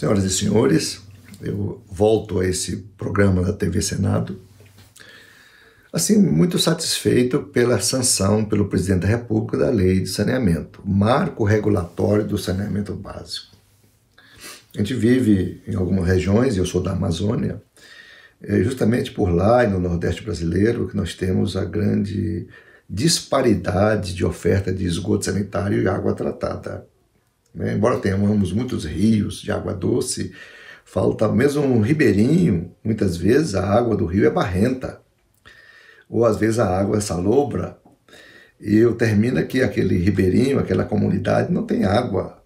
Senhoras e senhores, eu volto a esse programa da TV Senado, assim, muito satisfeito pela sanção pelo presidente da República da Lei de Saneamento, marco regulatório do saneamento básico. A gente vive em algumas regiões, eu sou da Amazônia, é justamente por lá e no Nordeste brasileiro que nós temos a grande disparidade de oferta de esgoto sanitário e água tratada. Né? Embora tenhamos muitos rios de água doce, falta mesmo um ribeirinho, muitas vezes a água do rio é barrenta, ou às vezes a água é salobra, e termina é que aquele ribeirinho, aquela comunidade não tem água,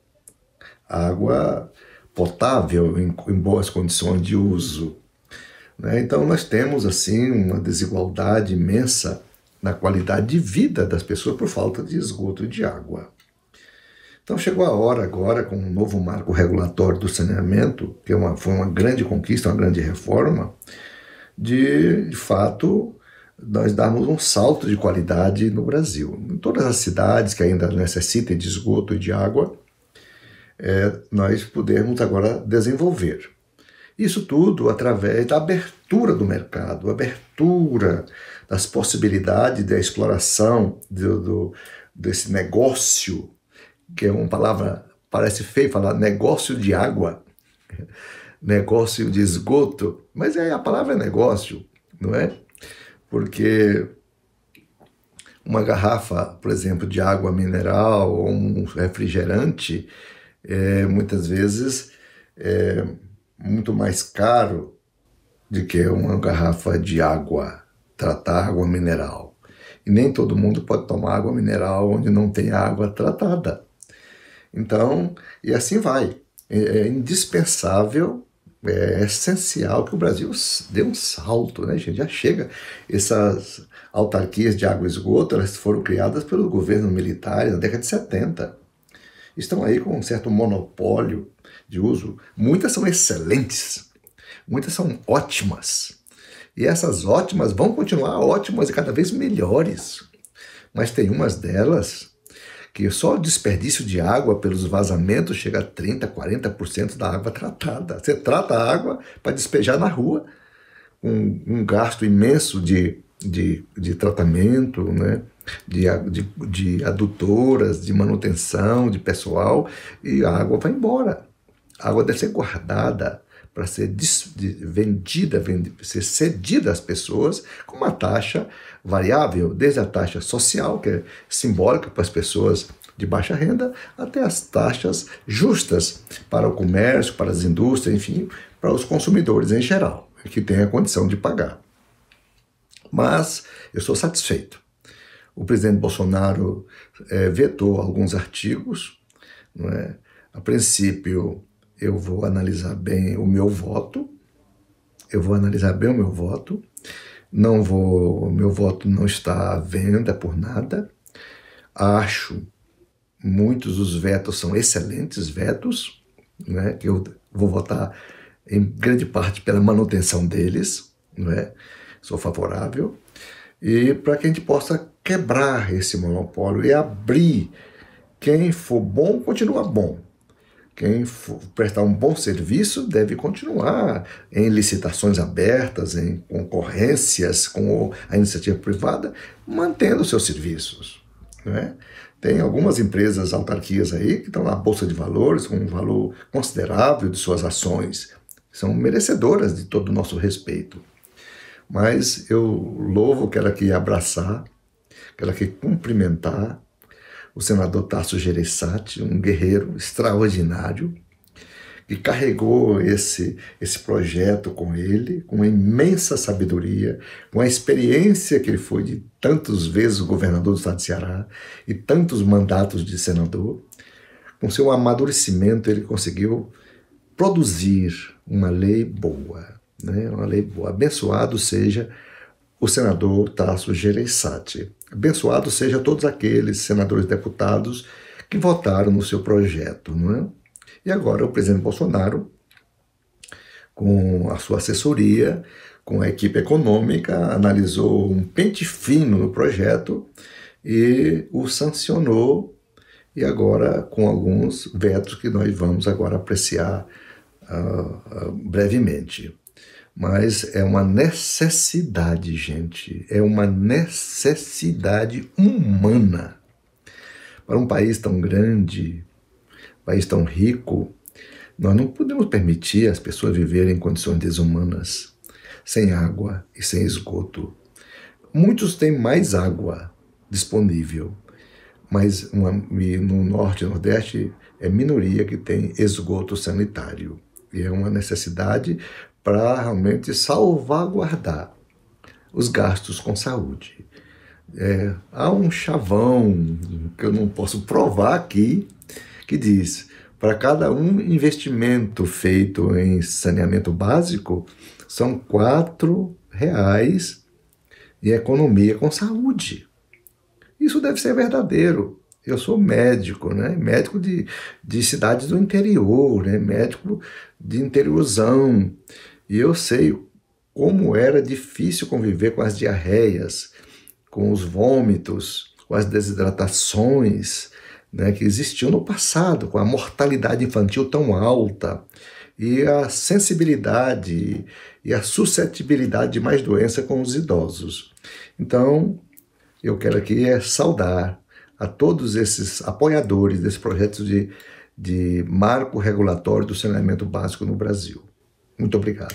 água potável em, em boas condições de uso. Né? Então nós temos assim uma desigualdade imensa na qualidade de vida das pessoas por falta de esgoto de água. Então chegou a hora agora, com um novo marco regulatório do saneamento, que é uma, foi uma grande conquista, uma grande reforma, de, de fato nós darmos um salto de qualidade no Brasil. Em todas as cidades que ainda necessitem de esgoto e de água, é, nós podemos agora desenvolver. Isso tudo através da abertura do mercado, abertura das possibilidades da exploração do, do desse negócio que é uma palavra, parece feio falar negócio de água, negócio de esgoto, mas é, a palavra é negócio, não é? Porque uma garrafa, por exemplo, de água mineral ou um refrigerante, é, muitas vezes é muito mais caro do que uma garrafa de água, tratar água mineral. E nem todo mundo pode tomar água mineral onde não tem água tratada. Então, e assim vai. É, é, indispensável, é essencial que o Brasil dê um salto, né, gente? Já chega. Essas autarquias de água e esgoto, elas foram criadas pelo governo militar na década de 70. Estão aí com um certo monopólio de uso. Muitas são excelentes, muitas são ótimas. E essas ótimas vão continuar ótimas e cada vez melhores. Mas tem umas delas que só o desperdício de água pelos vazamentos chega a 30%, 40% da água tratada. Você trata a água para despejar na rua, um, um gasto imenso de, de, de tratamento, né? De, de, de adutoras, de manutenção, de pessoal, e a água vai embora. A água deve ser guardada, para ser vendida, ser cedida às pessoas com uma taxa variável, desde a taxa social, que é simbólica para as pessoas de baixa renda, até as taxas justas para o comércio, para as indústrias, enfim, para os consumidores em geral, que têm a condição de pagar. Mas eu estou satisfeito. O presidente Bolsonaro é, vetou alguns artigos, não é? a princípio eu vou analisar bem o meu voto, eu vou analisar bem o meu voto, não vou, meu voto não está à venda por nada. Acho muitos dos vetos são excelentes vetos, né? Eu vou votar em grande parte pela manutenção deles, não é? Sou favorável e para que a gente possa quebrar esse monopólio e abrir quem for bom continua bom, quem prestar um bom serviço deve continuar em licitações abertas, em concorrências com a iniciativa privada, mantendo seus serviços. Né? Tem algumas empresas, autarquias aí, que estão na Bolsa de Valores, com um valor considerável de suas ações. São merecedoras de todo o nosso respeito. Mas eu louvo, aquela que abraçar, aquela que cumprimentar o senador Tasso Gereissati, um guerreiro extraordinário, que carregou esse, esse projeto com ele, com uma imensa sabedoria, com a experiência que ele foi de tantas vezes governador do estado de Ceará e tantos mandatos de senador. Com seu amadurecimento, ele conseguiu produzir uma lei boa, né? uma lei boa. Abençoado seja o senador Tasso Gereissati abençoados seja todos aqueles senadores e deputados que votaram no seu projeto, não é? E agora o presidente Bolsonaro, com a sua assessoria, com a equipe econômica, analisou um pente fino no projeto e o sancionou. E agora com alguns vetos que nós vamos agora apreciar uh, uh, brevemente mas é uma necessidade, gente, é uma necessidade humana. Para um país tão grande, um país tão rico, nós não podemos permitir as pessoas viverem em condições desumanas, sem água e sem esgoto. Muitos têm mais água disponível, mas uma, no norte e nordeste é minoria que tem esgoto sanitário. E é uma necessidade para realmente salvaguardar os gastos com saúde. É, há um chavão que eu não posso provar aqui que diz para cada um investimento feito em saneamento básico são quatro reais em economia com saúde. Isso deve ser verdadeiro. Eu sou médico, né? Médico de, de cidades do interior, né? Médico de interiorzão. E eu sei como era difícil conviver com as diarreias, com os vômitos, com as desidratações né, que existiam no passado, com a mortalidade infantil tão alta e a sensibilidade e a suscetibilidade de mais doença com os idosos. Então, eu quero aqui é saudar a todos esses apoiadores desse projeto de, de marco regulatório do saneamento básico no Brasil. Muito obrigado.